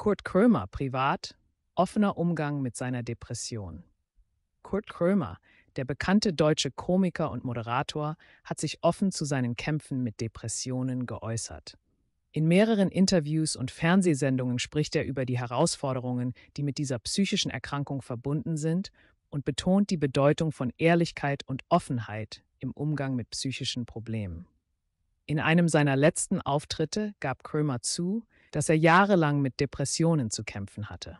Kurt Krömer privat, offener Umgang mit seiner Depression. Kurt Krömer, der bekannte deutsche Komiker und Moderator, hat sich offen zu seinen Kämpfen mit Depressionen geäußert. In mehreren Interviews und Fernsehsendungen spricht er über die Herausforderungen, die mit dieser psychischen Erkrankung verbunden sind und betont die Bedeutung von Ehrlichkeit und Offenheit im Umgang mit psychischen Problemen. In einem seiner letzten Auftritte gab Krömer zu, dass er jahrelang mit Depressionen zu kämpfen hatte.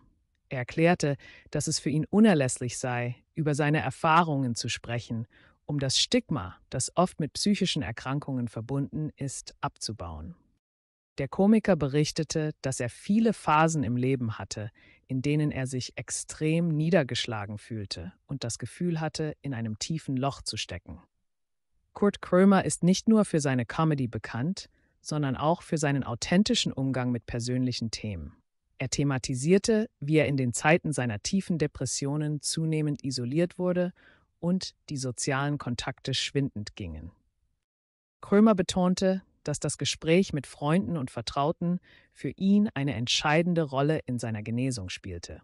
Er erklärte, dass es für ihn unerlässlich sei, über seine Erfahrungen zu sprechen, um das Stigma, das oft mit psychischen Erkrankungen verbunden ist, abzubauen. Der Komiker berichtete, dass er viele Phasen im Leben hatte, in denen er sich extrem niedergeschlagen fühlte und das Gefühl hatte, in einem tiefen Loch zu stecken. Kurt Krömer ist nicht nur für seine Comedy bekannt, sondern auch für seinen authentischen Umgang mit persönlichen Themen. Er thematisierte, wie er in den Zeiten seiner tiefen Depressionen zunehmend isoliert wurde und die sozialen Kontakte schwindend gingen. Krömer betonte, dass das Gespräch mit Freunden und Vertrauten für ihn eine entscheidende Rolle in seiner Genesung spielte.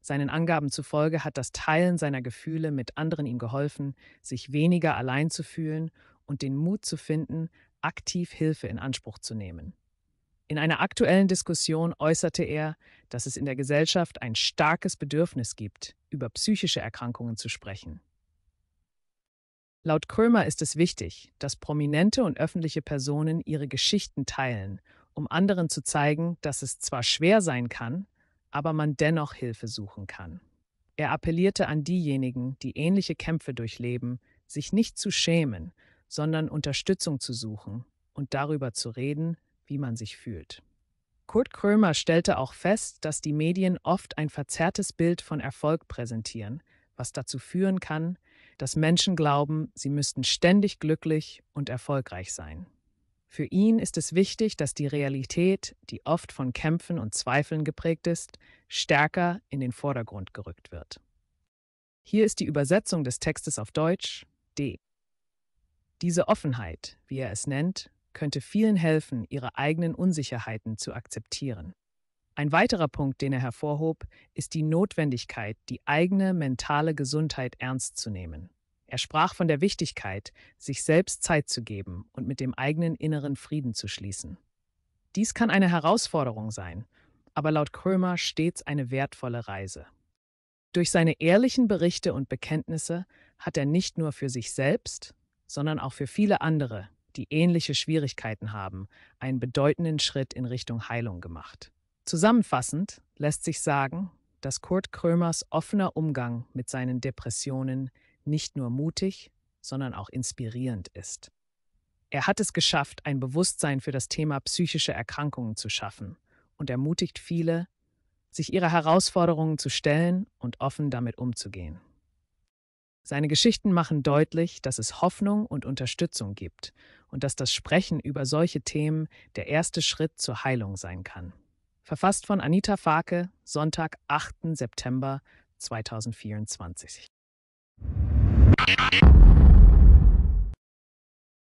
Seinen Angaben zufolge hat das Teilen seiner Gefühle mit anderen ihm geholfen, sich weniger allein zu fühlen und den Mut zu finden, aktiv Hilfe in Anspruch zu nehmen. In einer aktuellen Diskussion äußerte er, dass es in der Gesellschaft ein starkes Bedürfnis gibt, über psychische Erkrankungen zu sprechen. Laut Krömer ist es wichtig, dass prominente und öffentliche Personen ihre Geschichten teilen, um anderen zu zeigen, dass es zwar schwer sein kann, aber man dennoch Hilfe suchen kann. Er appellierte an diejenigen, die ähnliche Kämpfe durchleben, sich nicht zu schämen sondern Unterstützung zu suchen und darüber zu reden, wie man sich fühlt. Kurt Krömer stellte auch fest, dass die Medien oft ein verzerrtes Bild von Erfolg präsentieren, was dazu führen kann, dass Menschen glauben, sie müssten ständig glücklich und erfolgreich sein. Für ihn ist es wichtig, dass die Realität, die oft von Kämpfen und Zweifeln geprägt ist, stärker in den Vordergrund gerückt wird. Hier ist die Übersetzung des Textes auf Deutsch D. Diese Offenheit, wie er es nennt, könnte vielen helfen, ihre eigenen Unsicherheiten zu akzeptieren. Ein weiterer Punkt, den er hervorhob, ist die Notwendigkeit, die eigene mentale Gesundheit ernst zu nehmen. Er sprach von der Wichtigkeit, sich selbst Zeit zu geben und mit dem eigenen inneren Frieden zu schließen. Dies kann eine Herausforderung sein, aber laut Krömer stets eine wertvolle Reise. Durch seine ehrlichen Berichte und Bekenntnisse hat er nicht nur für sich selbst, sondern auch für viele andere, die ähnliche Schwierigkeiten haben, einen bedeutenden Schritt in Richtung Heilung gemacht. Zusammenfassend lässt sich sagen, dass Kurt Krömers offener Umgang mit seinen Depressionen nicht nur mutig, sondern auch inspirierend ist. Er hat es geschafft, ein Bewusstsein für das Thema psychische Erkrankungen zu schaffen und ermutigt viele, sich ihrer Herausforderungen zu stellen und offen damit umzugehen. Seine Geschichten machen deutlich, dass es Hoffnung und Unterstützung gibt und dass das Sprechen über solche Themen der erste Schritt zur Heilung sein kann. Verfasst von Anita Farke, Sonntag, 8. September 2024.